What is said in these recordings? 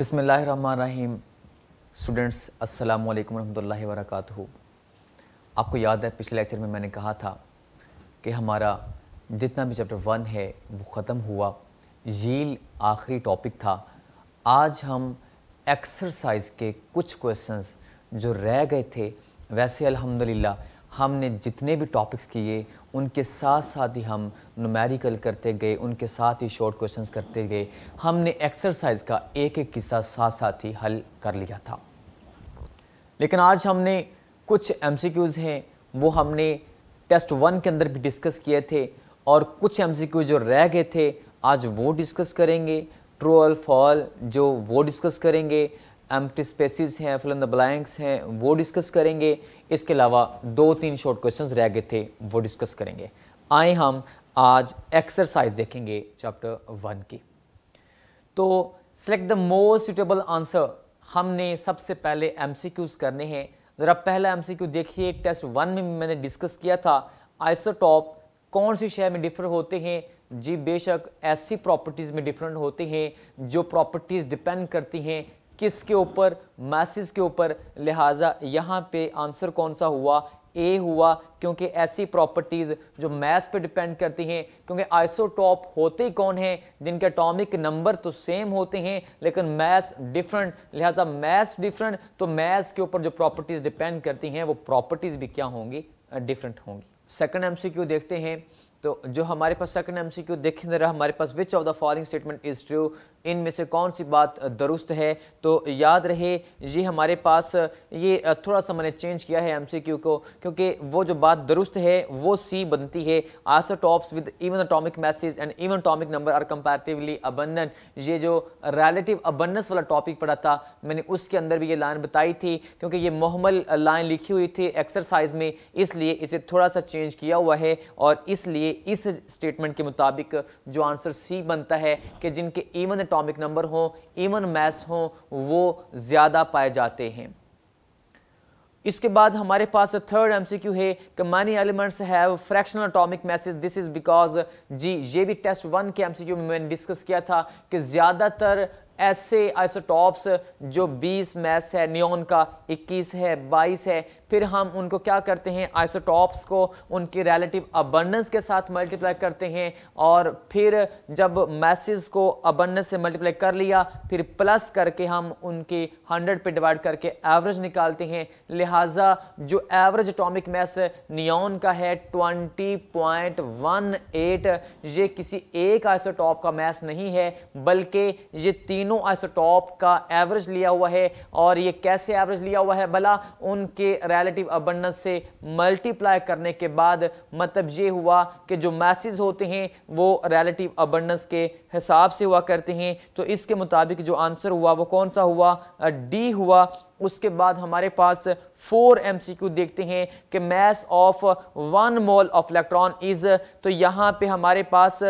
बिसमीम स्टूडेंट्स अस्सलाम वालेकुम रहमतुल्लाहि वरकatuह आपको याद है पिछले लेक्चर में मैंने कहा था कि हमारा जितना भी चैप्टर वन है वो ख़त्म हुआ जील आखिरी टॉपिक था आज हम एक्सरसाइज के कुछ क्वेश्चंस जो रह गए थे वैसे अल्हम्दुलिल्लाह हमने जितने भी टॉपिक्स किए उनके साथ साथ ही हम नुमेरिकल करते गए उनके साथ ही शॉर्ट क्वेश्चंस करते गए हमने एक्सरसाइज का एक एक किस्सा साथ साथ ही हल कर लिया था लेकिन आज हमने कुछ एम हैं वो हमने टेस्ट वन के अंदर भी डिस्कस किए थे और कुछ एम जो रह गए थे आज वो डिस्कस करेंगे ट्रोअल फॉल जो वो डिस्कस करेंगे एम्प्टी स्पेसिस हैं फिल इन द ब्लैंक्स हैं वो डिस्कस करेंगे इसके अलावा दो तीन शॉर्ट क्वेश्चन रह गए थे वो डिस्कस करेंगे आए हम आज एक्सरसाइज देखेंगे चैप्टर वन की तो select the most suitable answer हमने सबसे पहले एम करने हैं ज़रा पहला एम देखिए टेस्ट वन में मैंने डिस्कस किया था आइसोटॉप कौन सी शहर में डिफर होते हैं जी बेशक ऐसी प्रॉपर्टीज़ में डिफरेंट होते हैं जो प्रॉपर्टीज़ डिपेंड करती हैं किस के ऊपर मैसेज के ऊपर लिहाजा यहाँ पे आंसर कौन सा हुआ ए हुआ क्योंकि ऐसी प्रॉपर्टीज़ जो मैथ पे डिपेंड करती हैं क्योंकि आइसोटॉप होते ही कौन हैं जिनके एटॉमिक नंबर तो सेम होते हैं लेकिन मैथ डिफरेंट लिहाजा मैथ डिफरेंट तो मैथ के ऊपर जो प्रॉपर्टीज़ डिपेंड करती हैं वो प्रॉपर्टीज़ भी क्या होंगी डिफरेंट होंगी सेकंड एमसीक्यू देखते हैं तो जो हमारे पास सेकंड एमसीक्यू देख रहा हमारे पास which of the following statement is true इन में से कौन सी बात दुरुस्त है तो याद रहे ये हमारे पास ये थोड़ा सा मैंने चेंज किया है एमसीक्यू को क्योंकि वो जो बात दुरुस्त है वो सी बनती है isotopes with even atomic masses and even atomic number are comparatively abundant ये जो रिलेटिव अबंडस वाला टॉपिक पढ़ा था मैंने उसके अंदर भी ये लाइन बताई थी क्योंकि ये मोहमल लाइन लिखी हुई थी एक्सरसाइज में इसलिए इसे थोड़ा सा चेंज किया हुआ है और इसलिए इस स्टेटमेंट के मुताबिक जो आंसर सी बनता है कि जिनके इवन एटॉमिक नंबर हो इवन मैस हो वो ज़्यादा पाए जाते हैं इसके बाद हमारे पास थर्ड एमसीक्यू है कि many elements have fractional atomic masses this is because जी ये भी टेस्ट वन के एमसीक्यू में मैंने डिस्कस किया था कि ज़्यादातर ऐसे आइसोटॉप्स जो 20 मैस है नियोन का 21 है 22 है फिर हम उनको क्या करते हैं आइसोटॉप्स को उनके रिलेटिव अबंडेंस के साथ मल्टीप्लाई करते हैं और फिर जब मैसेज को अबंडेंस से मल्टीप्लाई कर लिया फिर प्लस करके हम उनके हंड्रेड पे डिवाइड करके एवरेज निकालते हैं लिहाजा जो एवरेज अटोमिक मैस नियॉन का है ट्वेंटी पॉइंट वन एट ये किसी एक आइसोटॉप का मैस नहीं है बल्कि ये तीनों आइसोटॉप का एवरेज लिया हुआ है और ये कैसे एवरेज लिया हुआ है भला उनके रिलेटिव अबंडस से मल्टीप्लाई करने के बाद मतलब ये हुआ कि जो मैसेज होते हैं वो रिलेटिव अबंडस के हिसाब से हुआ करते हैं तो इसके मुताबिक जो आंसर हुआ वो कौन सा हुआ डी हुआ उसके बाद हमारे पास फोर एमसीक्यू देखते हैं कि mass of one mole of electron is तो यहाँ पे हमारे पास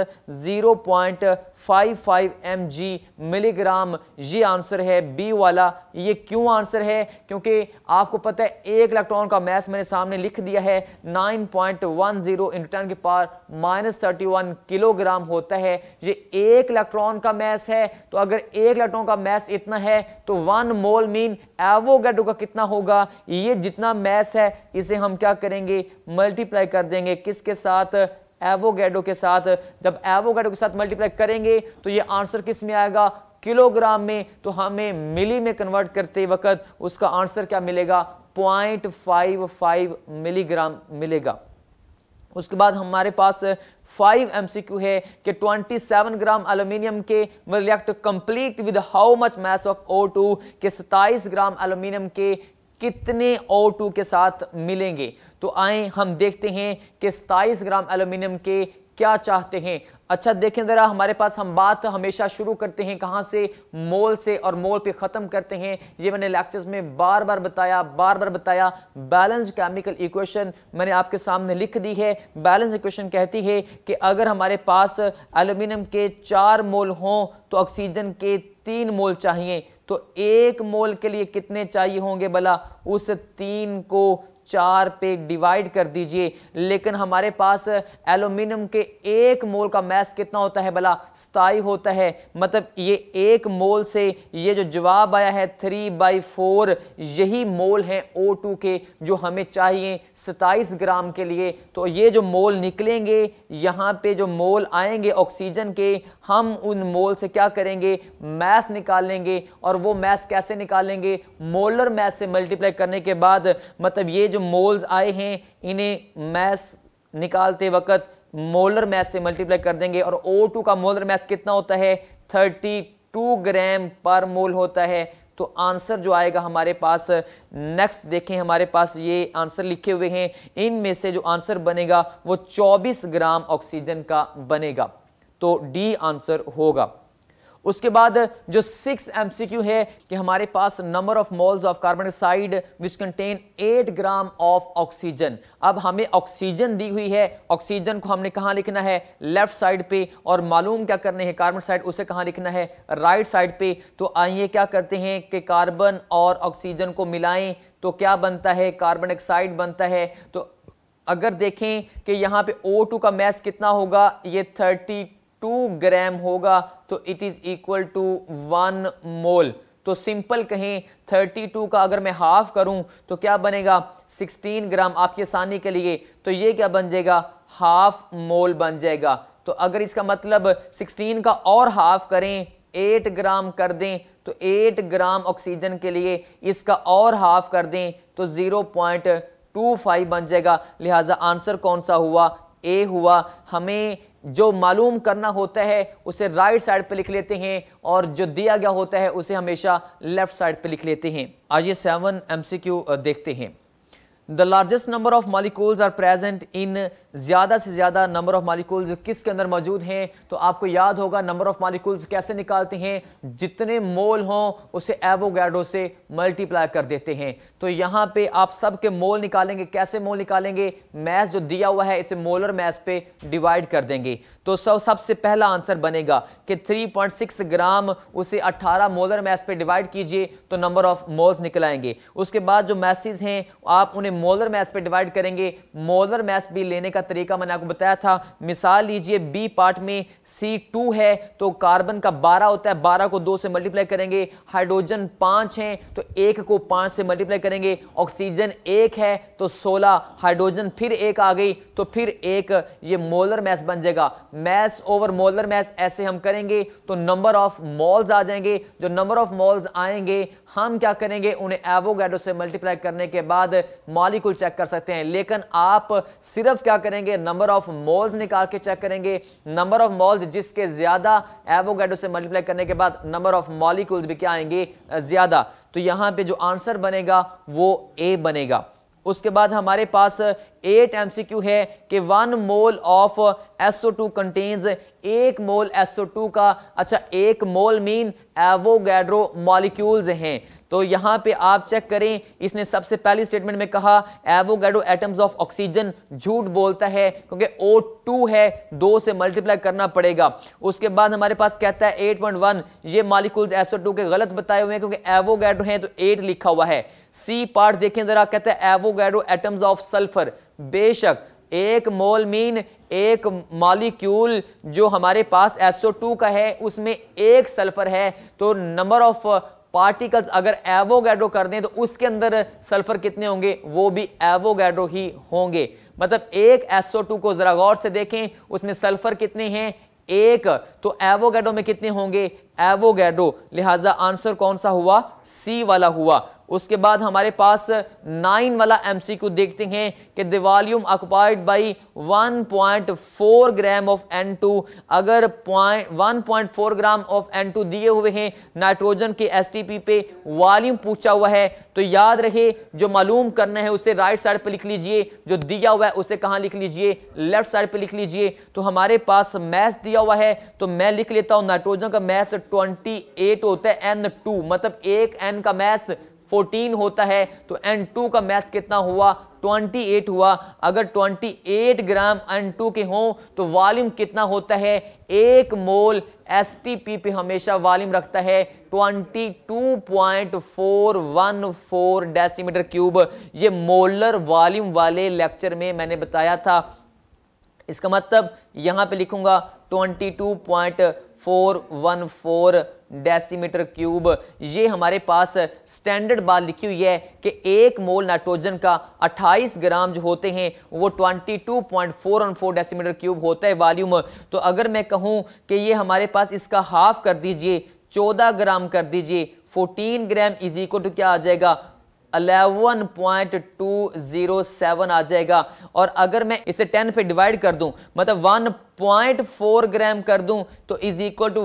0.55 mg मिलीग्राम ये आंसर है बी वाला ये क्यों आंसर है क्योंकि आपको पता है एक इलेक्ट्रॉन का मैस मैंने सामने लिख दिया है 9.10 पॉइंट वन जीरो इंटू के पार माइनस थर्टी किलोग्राम होता है ये एक इलेक्ट्रॉन का मैस है तो अगर एक इलेक्ट्रॉन का मैस इतना है तो वन मोल मीन एवोगेडो का कितना होगा ये जितना मैस है इसे हम क्या करेंगे मल्टीप्लाई कर देंगे किसके साथ एवोगेडो के साथ जब एवोगेडो के साथ मल्टीप्लाई करेंगे तो ये आंसर किस में आएगा किलोग्राम में तो हमें मिली में कन्वर्ट करते वक्त उसका आंसर क्या मिलेगा पॉइंट फाइव फाइव मिलीग्राम मिलेगा उसके बाद हमारे पास 5 एमसीक्यू है कि 27 ग्राम एल्यूमिनियम के react complete with how much mass of O two के 27 ग्राम एल्यूमिनियम के कितने ओ टू के साथ मिलेंगे तो आए हम देखते हैं कि सताईस ग्राम एल्यूमिनियम के क्या चाहते हैं अच्छा देखें ज़रा हमारे पास हम बात हमेशा शुरू करते हैं कहाँ से मोल से और मोल पे ख़त्म करते हैं ये मैंने लेक्चर्स में बार बार बताया बार बार बताया बैलेंस्ड केमिकल इक्वेशन मैंने आपके सामने लिख दी है बैलेंस इक्वेशन कहती है कि अगर हमारे पास एल्यूमिनियम के चार मोल हों तो ऑक्सीजन के तीन मोल चाहिए तो एक मोल के लिए कितने चाहिए होंगे भला उस तीन को चार पे डिवाइड कर दीजिए लेकिन हमारे पास एलुमिनियम के एक मोल का मैस कितना होता है भला स्थाई होता है मतलब ये एक मोल से ये जो जवाब आया है थ्री बाई फोर यही मोल है ओ टू के जो हमें चाहिए सताईस ग्राम के लिए तो ये जो मोल निकलेंगे यहाँ पे जो मोल आएंगे ऑक्सीजन के हम उन मोल से क्या करेंगे मैस निकालेंगे और वो मैस कैसे निकालेंगे मोलर मैस से मल्टीप्लाई करने के बाद मतलब ये जो मोल्स आए हैं इन्हें मैस निकालते वक्त मोलर मैस से मल्टीप्लाई कर देंगे और O2 का मोलर मैस कितना होता है 32 ग्राम पर मोल होता है तो आंसर जो आएगा हमारे पास नेक्स्ट देखें हमारे पास ये आंसर लिखे हुए हैं इनमें से जो आंसर बनेगा वो 24 ग्राम ऑक्सीजन का बनेगा तो डी आंसर होगा उसके बाद जो सिक्स एमसीक्यू है कि हमारे पास number of moles of carbon dioxide which contain eight gram of oxygen अब हमें ऑक्सीजन दी हुई है ऑक्सीजन को हमने कहाँ लिखना है लेफ्ट साइड पे और मालूम क्या करने हैं कार्बन साइड उसे कहाँ लिखना है राइट साइड पे तो आइए क्या करते हैं कि कार्बन और ऑक्सीजन को मिलाएं तो क्या बनता है कार्बन डाइऑक्साइड बनता है तो अगर देखें कि यहाँ पे O2 का मैस कितना होगा ये थर्टी टू ग्राम होगा तो it is equal to one mole तो सिंपल कहें 32 का अगर मैं हाफ करूं तो क्या बनेगा 16 ग्राम आपकी आसानी के लिए तो ये क्या बन जाएगा हाफ मोल बन जाएगा तो अगर इसका मतलब 16 का और हाफ करें 8 ग्राम कर दें तो 8 ग्राम ऑक्सीजन के लिए इसका और हाफ कर दें तो 0.25 बन जाएगा लिहाजा आंसर कौन सा हुआ ए हुआ हमें जो मालूम करना होता है उसे राइट साइड पे लिख लेते हैं और जो दिया गया होता है उसे हमेशा लेफ्ट साइड पे लिख लेते हैं आज ये सेवन एमसीक्यू देखते हैं the largest number of molecules are present in ज़्यादा से ज़्यादा नंबर ऑफ मालिकूल्स किसके अंदर मौजूद हैं तो आपको याद होगा नंबर ऑफ मालिकूल्स कैसे निकालते हैं जितने मोल हों उसे एवोगैडो से मल्टीप्लाई कर देते हैं तो यहाँ पे आप सबके मोल निकालेंगे कैसे मोल निकालेंगे मैस जो दिया हुआ है इसे मोलर मैथ पे डिवाइड कर देंगे तो सब सबसे पहला आंसर बनेगा कि 3.6 ग्राम उसे 18 मोलर मैथ पे डिवाइड कीजिए तो नंबर ऑफ मोल्स निकल आएंगे उसके बाद जो मैसेज हैं आप उन्हें मोलर मैस पे डिवाइड करेंगे मोलर मैस भी लेने का तरीका मैंने आपको बताया था मिसाल लीजिए बी पार्ट में सी टू है तो कार्बन का बारह होता है बारह को दो से मल्टीप्लाई करेंगे हाइड्रोजन पांच है तो एक को पांच से मल्टीप्लाई करेंगे ऑक्सीजन एक है तो सोलह हाइड्रोजन फिर एक आ गई तो फिर एक ये मोलर मैस बन जाएगा मैस ओवर मोलर मैस ऐसे हम करेंगे तो नंबर ऑफ मॉल्स आ जाएंगे जो नंबर ऑफ मॉल्स आएंगे हम क्या करेंगे उन्हें एवोगैडो से मल्टीप्लाई करने के बाद मॉल मॉलिक्यूल चेक कर सकते हैं लेकिन आप सिर्फ क्या करेंगे नंबर ऑफ मॉल्स निकाल के चेक करेंगे नंबर ऑफ मॉल्स जिसके ज्यादा एवोगेडो से मल्टीप्लाई करने के बाद नंबर ऑफ मॉलिकुल्स भी क्या आएंगे ज्यादा तो यहां पे जो आंसर बनेगा वो ए बनेगा उसके बाद हमारे पास एट एमसीक्यू है कि one mole of SO two contains एक मोल एसओ टू का अच्छा एक मोल मीन एवोगैड्रो मॉलिक्यूल्स हैं तो यहाँ पे आप चेक करें इसने सबसे पहली स्टेटमेंट में कहा एवोगेडो एटम्स ऑफ ऑक्सीजन झूठ बोलता है क्योंकि ओ टू है दो से मल्टीप्लाई करना पड़ेगा उसके बाद हमारे पास कहता है 8.1 ये मालिकूल्स एसओ टू के गलत बताए हुए हैं क्योंकि एवोगेडो है तो एट लिखा हुआ है सी पार्ट देखें जरा कहता है एवोगेडो एटम्स ऑफ सल्फर बेशक एक मोल मीन एक मॉलिक्यूल जो हमारे पास SO2 का है उसमें एक सल्फर है तो नंबर ऑफ पार्टिकल्स अगर एवोगैड्रो कर दें तो उसके अंदर सल्फर कितने होंगे वो भी एवोगैड्रो ही होंगे मतलब एक एसओ को जरा गौर से देखें उसमें सल्फर कितने हैं एक तो एवोगैडो में कितने होंगे एवोगैडो लिहाजा आंसर कौन सा हुआ सी वाला हुआ उसके बाद हमारे पास नाइन वाला एमसीक्यू देखते हैं कि the volume occupied by 1.4 gram of N two अगर 1.4 ग्राम ऑफ एन टू दिए हुए हैं नाइट्रोजन के एसटीपी पे वॉल्यूम पूछा हुआ है तो याद रहे जो मालूम करना है उसे राइट साइड पे लिख लीजिए जो दिया हुआ है उसे कहाँ लिख लीजिए लेफ्ट साइड पे लिख लीजिए तो हमारे पास मैथ दिया हुआ है तो मैं लिख लेता हूँ नाइट्रोजन का मैथ 28 होता है n2 मतलब एक n का मैथ 14 होता है तो n2 का मैथ कितना हुआ 28 हुआ अगर 28 ग्राम n2 के हों तो वॉल्यूम कितना होता है एक मोल एस पे हमेशा वॉल्यूम रखता है 22.414 डेसीमीटर क्यूब ये मोलर वॉल्यूम वाले लेक्चर में मैंने बताया था इसका मतलब यहां पे लिखूंगा 22. Four one four decimetre cube ये हमारे पास स्टैंडर्ड बात लिखी हुई है कि एक मोल नाइट्रोजन का 28 ग्राम जो होते हैं वो 22.414 डेसीमीटर क्यूब होता है वॉल्यूम तो अगर मैं कहूँ कि ये हमारे पास इसका हाफ कर दीजिए 14 ग्राम कर दीजिए 14 ग्राम इज इक्वल टू क्या आ जाएगा 11.207 आ जाएगा और अगर मैं इसे 10 पे डिवाइड कर दूं मतलब 1.4 ग्राम कर दूं तो इज इक्वल टू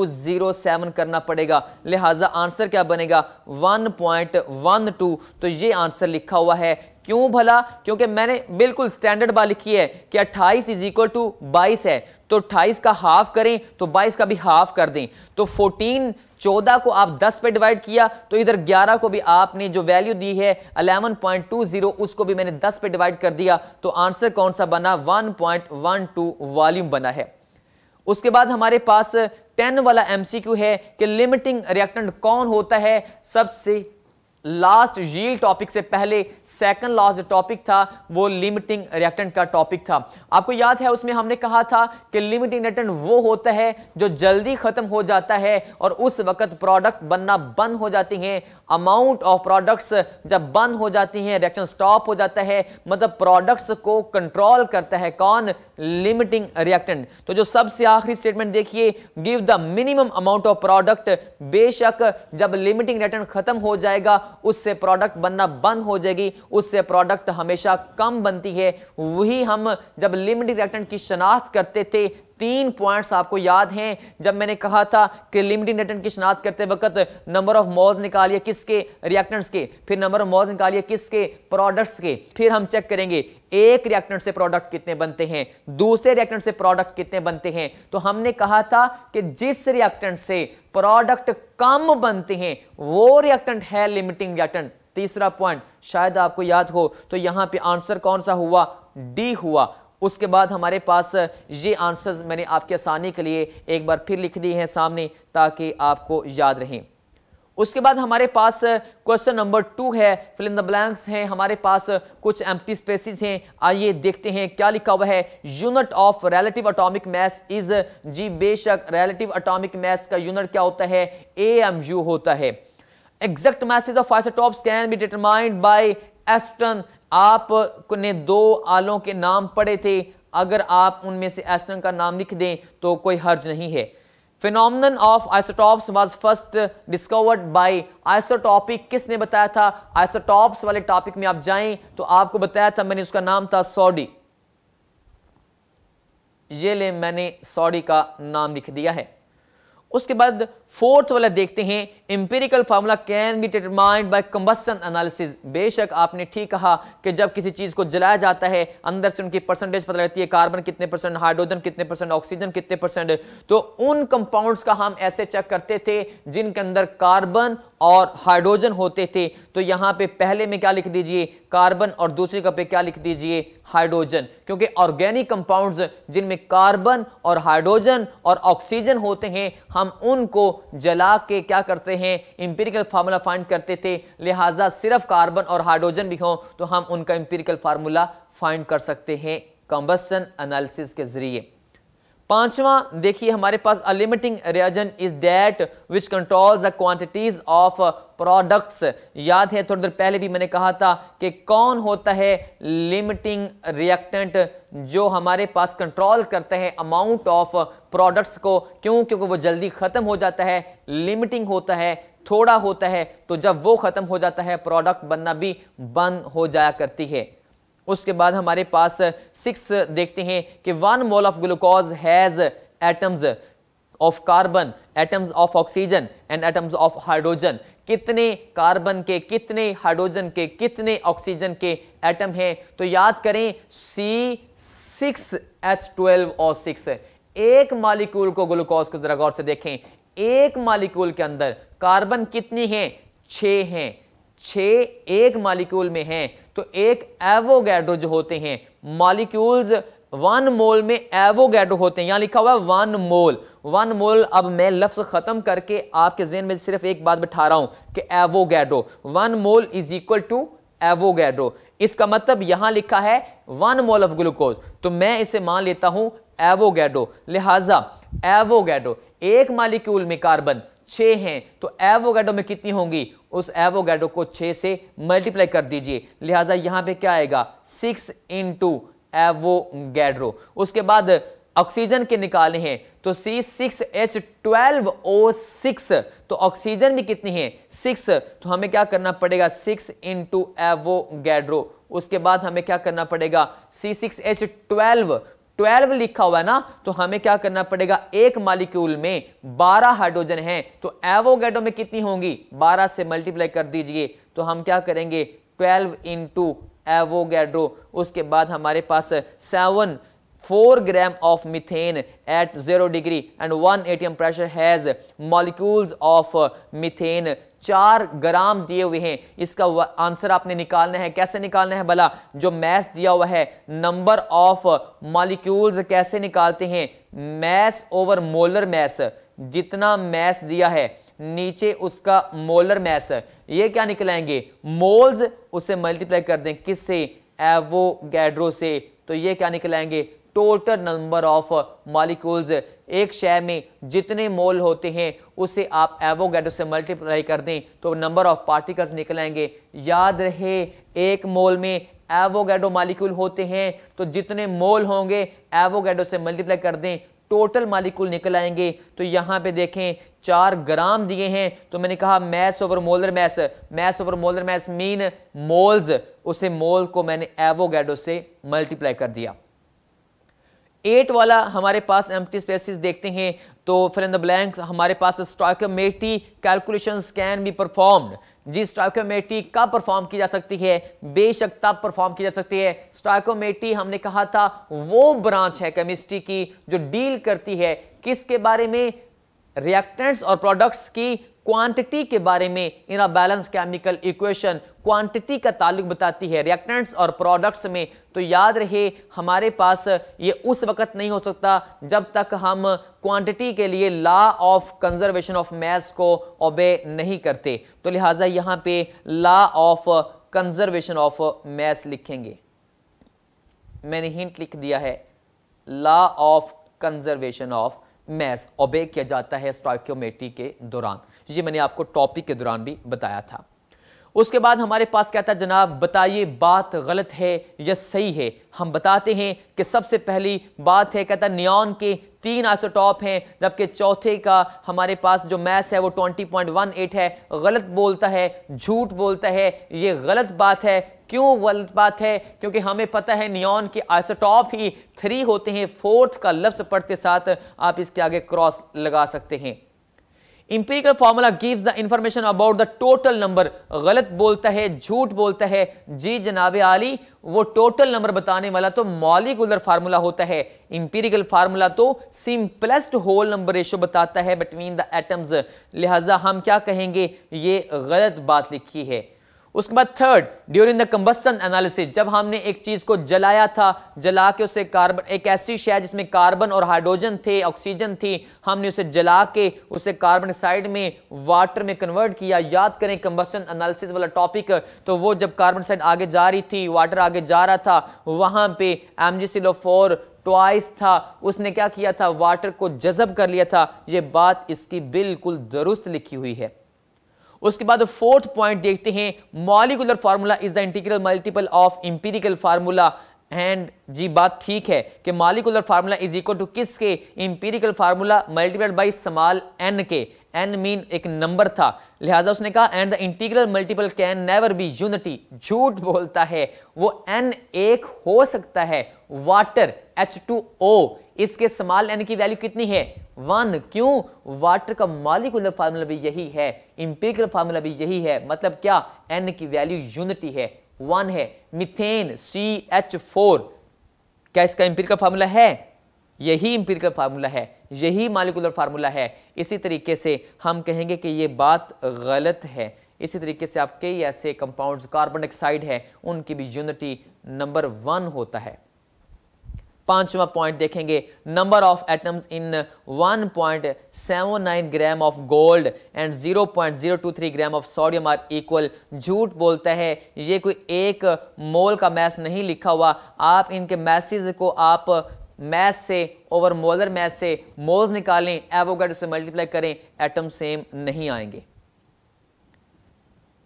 1.1207 करना पड़ेगा लिहाजा आंसर क्या बनेगा 1.12 तो ये आंसर लिखा हुआ है क्यों भला क्योंकि मैंने बिल्कुल स्टैंडर्ड बात लिखी है कि 28 इज इक्वल टू 22 है तो 28 का हाफ करें तो 22 का भी हाफ कर दें तो 14 चौदह को आप दस पे डिवाइड किया तो इधर ग्यारह को भी आपने जो वैल्यू दी है अलेवन पॉइंट टू जीरो उसको भी मैंने दस पे डिवाइड कर दिया तो आंसर कौन सा बना one point one two volume बना है उसके बाद हमारे पास टेन वाला एमसीक्यू है कि लिमिटिंग रिएक्टेंट कौन होता है सबसे लास्ट यील्ड टॉपिक से पहले सेकंड लास्ट टॉपिक था वो लिमिटिंग रिएक्टेंट का टॉपिक था आपको याद है उसमें हमने कहा था कि लिमिटिंग रिएक्टेंट वो होता है जो जल्दी खत्म हो जाता है और उस वक्त प्रोडक्ट बनना बंद हो जाती हैं अमाउंट ऑफ प्रोडक्ट्स जब बंद हो जाती हैं रिएक्शन स्टॉप हो जाता है मतलब प्रोडक्ट्स को कंट्रोल करता है कौन लिमिटिंग रिएक्टेंट तो जो सबसे आखिरी स्टेटमेंट देखिए give the minimum amount of product बेशक जब लिमिटिंग रिएक्टेंट खत्म हो जाएगा उससे प्रोडक्ट बनना बंद हो जाएगी उससे प्रोडक्ट हमेशा कम बनती है वही हम जब लिमिट रिएक्टेंट की शनाख्त करते थे तीन पॉइंट्स आपको याद हैं जब मैंने कहा था कि लिमिटिंग रिटर्न की शनात करते वक्त नंबर ऑफ मॉल्स निकालिए किसके रिएक्टेंट्स के फिर नंबर ऑफ मॉल्स निकालिए किसके प्रोडक्ट्स के फिर हम चेक करेंगे एक रिएक्टेंट से प्रोडक्ट कितने बनते हैं दूसरे रिएक्टेंट से प्रोडक्ट कितने बनते हैं तो हमने कहा था कि जिस रिएक्टेंट से प्रोडक्ट कम बनते हैं वो रिएक्टेंट है लिमिटिंग रिएक्टेंट तीसरा पॉइंट शायद आपको याद हो तो यहां पे आंसर कौन सा हुआ डी हुआ उसके बाद हमारे पास ये आंसर्स मैंने आपके आसानी के लिए एक बार फिर लिख दिए हैं सामने ताकि आपको याद रहें उसके बाद हमारे पास क्वेश्चन नंबर टू है फिल इन द ब्लैंक्स हैं हमारे पास कुछ एम्प्टी स्पेसिस हैं आइए देखते हैं क्या लिखा हुआ है unit of relative atomic mass is जी बेशक रिलेटिव अटोमिक मैस का यूनिट क्या होता है ए एम यू होता है exact masses of isotopes can be determined by Aston आप ने दो आलों के नाम पढ़े थे अगर आप उनमें से एस्टन का नाम लिख दें तो कोई हर्ज नहीं है phenomenon of isotopes was first discovered by isotopic किसने बताया था आइसोटॉप्स वाले टॉपिक में आप जाएं तो आपको बताया था मैंने उसका नाम था सॉडी ये ले मैंने सॉडी का नाम लिख दिया है उसके बाद फोर्थ वाला देखते हैं empirical formula can be determined by combustion analysis बेशक आपने ठीक कहा कि जब किसी चीज़ को जलाया जाता है अंदर से उनकी परसेंटेज पता लगती है कार्बन कितने परसेंट हाइड्रोजन कितने परसेंट ऑक्सीजन कितने परसेंट तो उन कंपाउंड्स का हम ऐसे चेक करते थे जिनके अंदर कार्बन और हाइड्रोजन होते थे तो यहां पे पहले में क्या लिख दीजिए कार्बन और दूसरी कप पे क्या लिख दीजिए हाइड्रोजन क्योंकि ऑर्गेनिक कंपाउंड्स जिनमें कार्बन और हाइड्रोजन और ऑक्सीजन होते हैं हम उनको जला के क्या करते हैं इंपेरिकल फार्मूला फाइंड करते थे लिहाजा सिर्फ कार्बन और हाइड्रोजन भी हो तो हम उनका इंपेरिकल फार्मूला फाइंड कर सकते हैं कंबसन एनालिसिस के ज़रिए पांचवा देखिए हमारे पास a limiting reagent is that which controls the quantities of products याद है थोड़ी देर पहले भी मैंने कहा था कि कौन होता है लिमिटिंग रिएक्टेंट जो हमारे पास कंट्रोल करते हैं अमाउंट ऑफ प्रोडक्ट्स को क्यों क्योंकि वो जल्दी ख़त्म हो जाता है लिमिटिंग होता है थोड़ा होता है तो जब वो ख़त्म हो जाता है प्रोडक्ट बनना भी बंद हो जाया करती है उसके बाद हमारे पास सिक्स देखते हैं कि one mole of glucose has atoms of carbon atoms of oxygen and atoms of hydrogen कितने कार्बन के कितने हाइड्रोजन के कितने ऑक्सीजन के एटम हैं तो याद करें सी सिक्स एच ट्वेल्व और सिक्स एक मालिक्यूल को ग्लूकोज को जरा गौर से देखें एक मालिक्यूल के अंदर कार्बन कितनी है छ हैं छ एक मालिक्यूल में हैं तो एक एवोगैडो जो होते हैं मॉलिक्यूल्स वन मोल में एवोगैडो होते हैं यहां लिखा हुआ है वन मोल वन मोल अब मैं लफ्ज खत्म करके आपके जेन में सिर्फ एक बात बैठा रहा हूं कि Avogadro one mole is equal to Avogadro इसका मतलब यहां लिखा है वन मोल ऑफ ग्लूकोज तो मैं इसे मान लेता हूं एवोगैडो लिहाजा एवोगैडो एक मालिक्यूल में कार्बन छः हैं तो एवोगैडो में कितनी होंगी उस एवोगैडो को छः से मल्टीप्लाई कर दीजिए लिहाजा यहाँ पे क्या आएगा सिक्स इन टू उसके बाद ऑक्सीजन के निकाले हैं तो C six H twelve O six तो ऑक्सीजन भी कितनी है सिक्स तो हमें क्या करना पड़ेगा सिक्स इन टू एवोगेड्रो उसके बाद हमें क्या करना पड़ेगा सी सिक्स एच ट्वेल्व 12 लिखा हुआ है ना तो हमें क्या करना पड़ेगा एक मालिक्यूल में 12 हाइड्रोजन है तो एवोगेडो में कितनी होंगी 12 से मल्टीप्लाई कर दीजिए तो हम क्या करेंगे 12 इंटू एवोगेड्रो उसके बाद हमारे पास seven four gram of methane at zero degree and one ATM pressure has molecules of methane चार ग्राम दिए हुए हैं इसका आंसर आपने निकालना है कैसे निकालना है भला जो मैथ दिया हुआ है नंबर ऑफ मॉलिक्यूल्स कैसे निकालते हैं मैस ओवर मोलर मैस जितना मैस दिया है नीचे उसका मोलर मैस ये क्या निकलाएंगे मोल्स उसे मल्टीप्लाई कर दें किससे एवोगैड्रो से तो ये क्या निकलाएंगे टोटल नंबर ऑफ मॉलिक्यूल्स एक शेयर में जितने मोल होते हैं उसे आप एवोगैडो से मल्टीप्लाई कर दें तो नंबर ऑफ पार्टिकल्स निकल आएंगे याद रहे एक मोल में एवोगैडो मालिक्यूल होते हैं तो जितने मोल होंगे एवोगैडो से मल्टीप्लाई कर दें टोटल मालिक्यूल निकल आएंगे तो यहाँ पे देखें चार ग्राम दिए हैं तो मैंने कहा mass over molar mass mass over molar mass mean moles उसे मोल को मैंने एवोगैडो से मल्टीप्लाई कर दिया एट वाला हमारे पास एम्प्टी स्पेसिस देखते हैं तो फिर इन द ब्लैंक हमारे पास stoichiometry calculation can be performed जी स्ट्राइकोमेटी कब परफॉर्म की जा सकती है बेशक तब परफॉर्म की जा सकती है स्ट्राइकोमेटी हमने कहा था वो ब्रांच है केमिस्ट्री की जो डील करती है किसके बारे में रिएक्टेंट्स और प्रोडक्ट्स की क्वांटिटी के बारे में in a balance chemical equation quantity का ताल्लुक बताती है रिएक्टेंट्स और प्रोडक्ट्स में तो याद रहे हमारे पास ये उस वक्त नहीं हो सकता जब तक हम क्वांटिटी के लिए law of conservation of mass को ओबे नहीं करते तो लिहाजा यहाँ पे law of conservation of mass लिखेंगे मैंने हिंट लिख दिया है law of conservation of mass obey किया जाता है स्टॉक्योमेट्री के दौरान ये मैंने आपको टॉपिक के दौरान भी बताया था उसके बाद हमारे पास क्या था जनाब बताइए बात गलत है या सही है हम बताते हैं कि सबसे पहली बात है कहता नियॉन के तीन आइसोटॉप हैं जबकि चौथे का हमारे पास जो मैथ है वो 20.18 है गलत बोलता है झूठ बोलता है ये गलत बात है क्यों गलत बात है क्योंकि हमें पता है नियॉन के आइसोटॉप ही थ्री होते हैं फोर्थ का लफ्ज़ पढ़ते साथ आप इसके आगे क्रॉस लगा सकते हैं empirical formula gives the information about the total number गलत बोलता है झूठ बोलता है जी जनाब आली वो टोटल नंबर बताने वाला तो मॉलिकुलर फार्मूला होता है इंपेरिकल फार्मूला तो सिंपलेस्ट होल नंबर रेशो बताता है बिटवीन द एटम्स लिहाजा हम क्या कहेंगे ये गलत बात लिखी है उसके बाद third during the combustion analysis जब हमने एक चीज को जलाया था जला के उसे कार्बन एक ऐसी शय जिसमें कार्बन और हाइड्रोजन थे ऑक्सीजन थी हमने उसे जला के उसे कार्बन साइड में वाटर में कन्वर्ट किया याद करें कंबस्टन एनालिसिस वाला टॉपिक तो वो जब कार्बन साइड आगे जा रही थी वाटर आगे जा रहा था वहां पे एम ट्वाइस था उसने क्या किया था वाटर को जजब कर लिया था ये बात इसकी बिल्कुल दुरुस्त लिखी हुई है उसके बाद फोर्थ पॉइंट देखते हैं molecular formula is the integral multiple of empirical formula and जी बात ठीक है कि molecular formula is equal to के empirical formula multiplied by small n के एन मीन एक नंबर था लिहाजा उसने कहा and the integral multiple can never be unity झूठ बोलता है वो एन एक हो सकता है वाटर एच टू ओ इसके समाल एन की वैल्यू कितनी है वन क्यों वाटर का मालिकुलर फार्मूला भी यही है इंपेरिकल फार्मूला भी यही है मतलब क्या एन की वैल्यू यूनिटी है वन है मिथेन सी एच फोर क्या इसका इंपेरिकल फार्मूला है यही इंपेरिकल फार्मूला है यही मालिकुलर फार्मूला है इसी तरीके से हम कहेंगे कि ये बात गलत है इसी तरीके से आप कई ऐसे कंपाउंड्स कार्बन डाइऑक्साइड है उनकी भी यूनिटी नंबर वन होता है पांचवा पॉइंट देखेंगे number of atoms in 1.79 gram of gold and 0.023 gram of sodium are equal झूठ बोलता है ये कोई एक मोल का मैस नहीं लिखा हुआ आप इनके मैसेज को आप मैस से ओवर मोलर मैस से मोल्स निकालें एवोगेट से मल्टीप्लाई करें एटम सेम नहीं आएंगे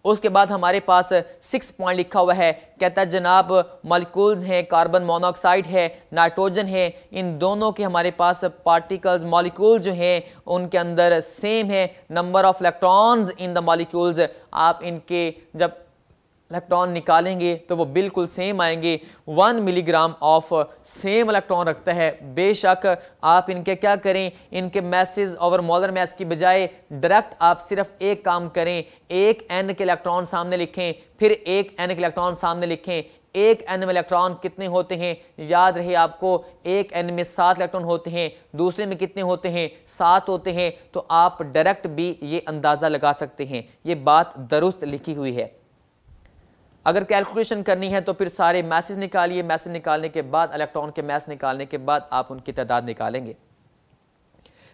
उसके बाद हमारे पास सिक्स पॉइंट लिखा हुआ है कहता है जनाब मालिकूल्स हैं कार्बन मोनोऑक्साइड है नाइट्रोजन है इन दोनों के हमारे पास पार्टिकल्स मालिकूल जो हैं उनके अंदर सेम है number of electrons in the molecules आप इनके जब इलेक्ट्रॉन निकालेंगे तो वो बिल्कुल सेम आएंगे one milligram of same electron रखता है बेशक आप इनके क्या करें इनके मैसेज और मॉलर मैस की बजाय डायरेक्ट आप सिर्फ एक काम करें एक एन के इलेक्ट्रॉन सामने लिखें फिर एक एन के इलेक्ट्रॉन सामने लिखें एक एन में इलेक्ट्रॉन कितने होते हैं याद रहे आपको एक एन में सात इलेक्ट्रॉन होते हैं दूसरे में कितने होते हैं सात होते हैं तो आप डायरेक्ट भी ये अंदाज़ा लगा सकते हैं ये बात दुरुस्त लिखी हुई है अगर कैलकुलेशन करनी है तो फिर सारे मैसेज निकालिए मैसेज निकालने के बाद इलेक्ट्रॉन के मैस निकालने के बाद आप उनकी तादाद निकालेंगे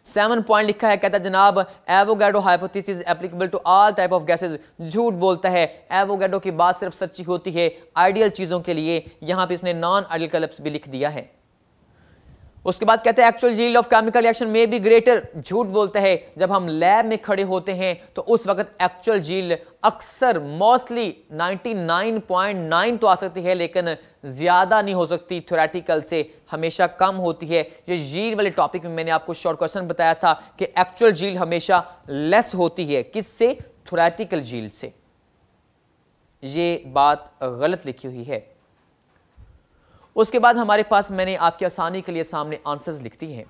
सेवन पॉइंट लिखा है कहता है जनाब Avogadro hypothesis applicable to all type of gases झूठ बोलता है एवोगैडो की बात सिर्फ सच्ची होती है आइडियल चीज़ों के लिए यहाँ पे इसने नॉन आइडियल कलप्स भी लिख दिया है उसके बाद कहते हैं actual yield of chemical reaction में भी ग्रेटर झूठ बोलते हैं जब हम लैब में खड़े होते हैं तो उस वक्त एक्चुअल यील्ड अक्सर मोस्टली 99.9 तो आ सकती है लेकिन ज़्यादा नहीं हो सकती थोरेटिकल से हमेशा कम होती है ये जील वाले टॉपिक में मैंने आपको शॉर्ट क्वेश्चन बताया था कि एक्चुअल जील हमेशा लेस होती है से थोरेटिकल जील से ये बात गलत लिखी हुई है उसके बाद हमारे पास मैंने आपकी आसानी के लिए सामने आंसर्स लिख दिए हैं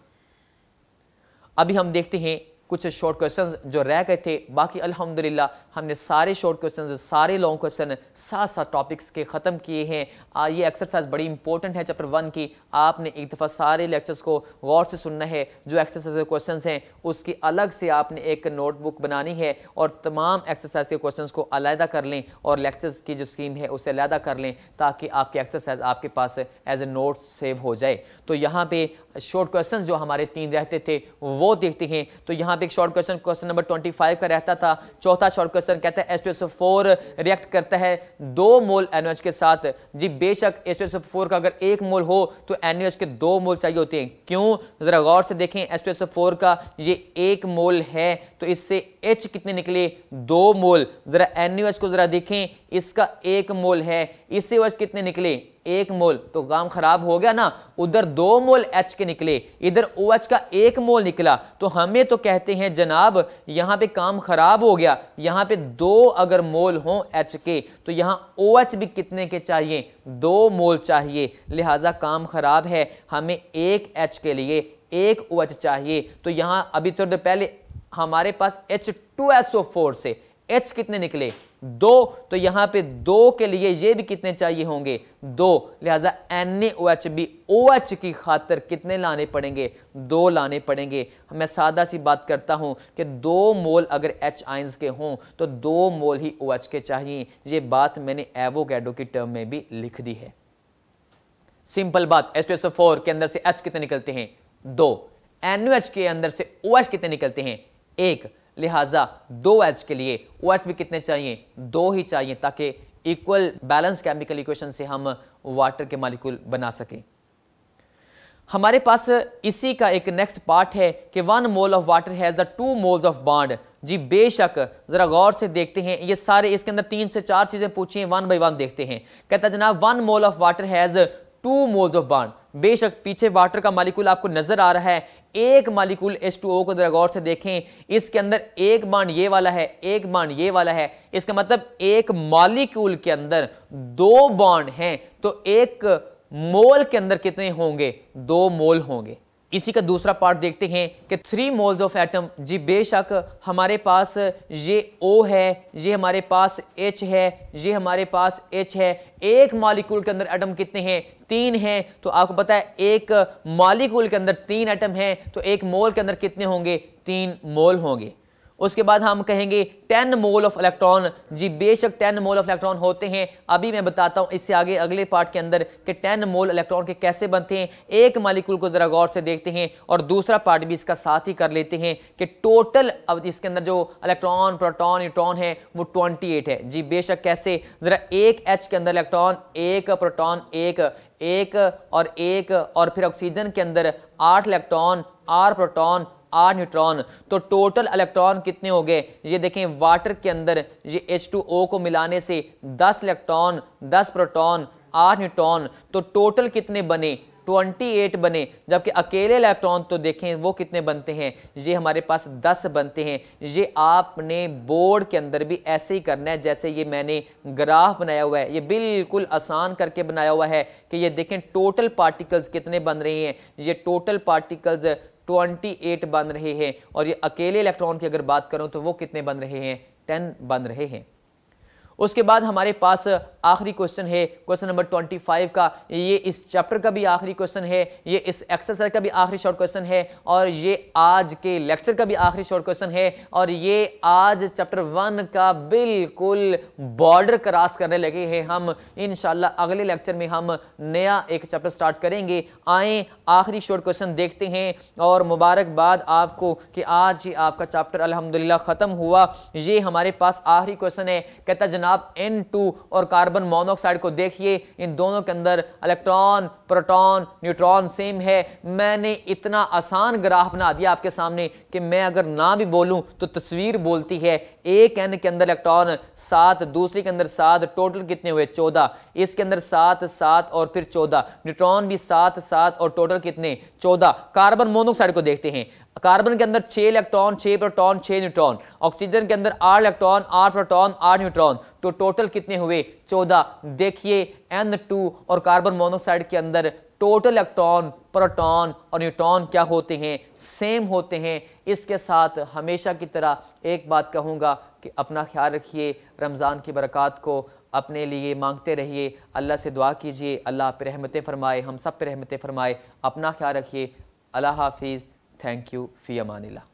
अभी हम देखते हैं कुछ शॉर्ट क्वेश्चंस जो रह गए थे बाकी अल्हम्दुलिल्लाह हमने सारे शॉर्ट क्वेश्चंस सारे लॉन्ग क्वेश्चन सात सात टॉपिक्स के ख़त्म किए हैं आ, ये एक्सरसाइज बड़ी इंपॉर्टेंट है चैप्टर वन की आपने एक दफ़ा सारे लेक्चर्स को गौर से सुनना है जो एक्सरसाइज क्वेश्चन हैं उसकी अलग से आपने एक नोटबुक बनानी है और तमाम एक्सरसाइज के क्वेश्चन को अलहदा कर लें और लेक्चर्स की जो स्कीम है उसे अलहदा कर लें ताकि आपकी एक्सरसाइज आपके पास एज ए नोट सेव हो जाए तो यहाँ पर शॉर्ट क्वेश्चन जो हमारे तीन रहते थे वो देखते हैं तो यहाँ वहां पे एक शॉर्ट क्वेश्चन क्वेश्चन नंबर 25 का रहता था चौथा शॉर्ट क्वेश्चन कहते हैं H2SO4 रिएक्ट करता है दो मोल NOH के साथ जी बेशक H2SO4 का अगर एक मोल हो तो NOH के दो मोल चाहिए होते हैं क्यों जरा गौर से देखें H2SO4 का ये एक मोल है तो इससे H कितने निकले दो मोल जरा NOH को जरा देखें इसका एक मोल है इससे वज कितने निकले एक मोल तो काम खराब हो गया ना उधर दो मोल एच के निकले इधर ओ OH का एक मोल निकला तो हमें तो कहते हैं जनाब यहाँ पे काम खराब हो गया यहाँ पे दो अगर मोल हों एच के तो यहाँ ओ OH भी कितने के चाहिए दो मोल चाहिए लिहाजा काम खराब है हमें एक एच के लिए एक ओ OH चाहिए तो यहाँ अभी थोड़ी देर पहले हमारे पास H two S O four से एच कितने निकले दो तो यहां पे दो के लिए ये भी कितने चाहिए होंगे दो लिहाजा N O H B O H की खातर कितने लाने पड़ेंगे दो लाने पड़ेंगे मैं सादा सी बात करता हूं कि दो मोल अगर एच आइंस के हों तो दो मोल ही ओ एच के चाहिए ये बात मैंने एवोगैडो की टर्म में भी लिख दी है सिंपल बात एस टू एस फोर के अंदर से एच कितने निकलते हैं दो एन के अंदर से ओ एच कितने निकलते हैं एक लिहाजा दो एच के लिए ओ एच भी कितने चाहिए दो ही चाहिए ताकि इक्वल बैलेंस केमिकल इक्वेशन से हम वाटर के मालिक्यूल बना सकें हमारे पास इसी का एक नेक्स्ट पार्ट है कि one mole of water has the two moles of bond जी बेशक ज़रा गौर से देखते हैं ये सारे इसके अंदर तीन से चार चीज़ें पूछी हैं वन बाई वन देखते हैं कहता जनाब one mole of water has two moles of bond बेशक पीछे वाटर का मालिकूल आपको नजर आ रहा है एक मालिकूल H2O को जरा गौर से देखें इसके अंदर एक बॉन्ड ये वाला है एक बॉन्ड ये वाला है इसका मतलब एक मालिकूल के अंदर दो बॉन्ड हैं तो एक मोल के अंदर कितने होंगे दो मोल होंगे इसी का दूसरा पार्ट देखते हैं कि थ्री मोल्स ऑफ एटम जी बेशक हमारे पास ये ओ है ये हमारे पास एच है ये हमारे पास एच है एक मालिकूल के अंदर एटम कितने हैं तीन हैं तो आपको पता है एक मालिकूल के अंदर तीन एटम हैं तो एक मोल के अंदर कितने होंगे तीन मोल होंगे उसके बाद हम कहेंगे 10 मोल ऑफ इलेक्ट्रॉन जी बेशक 10 मोल ऑफ इलेक्ट्रॉन होते हैं अभी मैं बताता हूं इससे आगे अगले पार्ट के अंदर कि 10 मोल इलेक्ट्रॉन के कैसे बनते हैं एक मालिक्यूल को ज़रा गौर से देखते हैं और दूसरा पार्ट भी इसका साथ ही कर लेते हैं कि टोटल अब इसके अंदर जो इलेक्ट्रॉन प्रोटॉन न्यूट्रॉन है वो ट्वेंटी है जी बेशक कैसे ज़रा एक एच के अंदर इलेक्ट्रॉन एक प्रोटॉन एक एक और एक और फिर ऑक्सीजन के अंदर आठ इलेक्ट्रॉन आठ प्रोटॉन आठ न्यूट्रॉन तो टोटल इलेक्ट्रॉन कितने हो गए ये देखें वाटर के अंदर ये H2O को मिलाने से 10 इलेक्ट्रॉन 10 प्रोटॉन 8 न्यूट्रॉन तो टोटल कितने बने 28 बने जबकि अकेले इलेक्ट्रॉन तो देखें वो कितने बनते हैं ये हमारे पास 10 बनते हैं ये आपने बोर्ड के अंदर भी ऐसे ही करना है जैसे ये मैंने ग्राफ बनाया हुआ है ये बिल्कुल आसान करके बनाया हुआ है कि ये देखें टोटल पार्टिकल्स कितने बन रहे हैं ये टोटल पार्टिकल्स 28 बन रहे हैं और ये अकेले इलेक्ट्रॉन की अगर बात करूं तो वो कितने बन रहे हैं 10 बन रहे हैं उसके बाद हमारे पास आखिरी क्वेश्चन है क्वेश्चन नंबर 25 का ये इस चैप्टर का भी आखिरी क्वेश्चन है ये इस एक्सरसाइज का भी आखिरी शॉर्ट क्वेश्चन है और ये आज के लेक्चर का भी आखिरी शॉर्ट क्वेश्चन है और ये आज चैप्टर वन का बिल्कुल बॉर्डर क्रॉस करने लगे हैं हम इन अगले लेक्चर में हम नया एक चैप्टर स्टार्ट करेंगे आए आखिरी शॉर्ट क्वेश्चन देखते हैं और मुबारकबाद आपको कि आज ही आपका चैप्टर अलहमदिल्ला ख़त्म हुआ ये हमारे पास आखिरी क्वेश्चन है कहता जना जनाब एन टू और कार्बन मोनोऑक्साइड को देखिए इन दोनों के अंदर इलेक्ट्रॉन प्रोटॉन न्यूट्रॉन सेम है मैंने इतना आसान ग्राफ बना दिया आपके सामने कि मैं अगर ना भी बोलूं तो तस्वीर बोलती है एक एन के अंदर इलेक्ट्रॉन सात दूसरे के अंदर सात टोटल कितने हुए चौदह इसके अंदर सात सात और फिर चौदह न्यूट्रॉन भी सात सात और टोटल कितने चौदह कार्बन मोनोऑक्साइड को देखते हैं कार्बन के अंदर छह इलेक्ट्रॉन छह प्रोटॉन छह न्यूट्रॉन ऑक्सीजन के अंदर आठ इलेक्ट्रॉन आठ प्रोटॉन आठ न्यूट्रॉन तो टोटल कितने हुए चौदह देखिए एन टू और कार्बन मोनोक्साइड के अंदर टोटल इलेक्ट्रॉन प्रोटॉन और न्यूट्रॉन क्या होते हैं सेम होते हैं इसके साथ हमेशा की तरह एक बात कहूँगा कि अपना ख्याल रखिए रमज़ान की बरक़ात को अपने लिए मांगते रहिए अल्लाह से दुआ कीजिए अल्लाह पर रहमतें फ़रमाए हम सब पर रहमतें फ़रमाए अपना ख्याल रखिए अल्लाह हाफिज़ Thank you. Manila.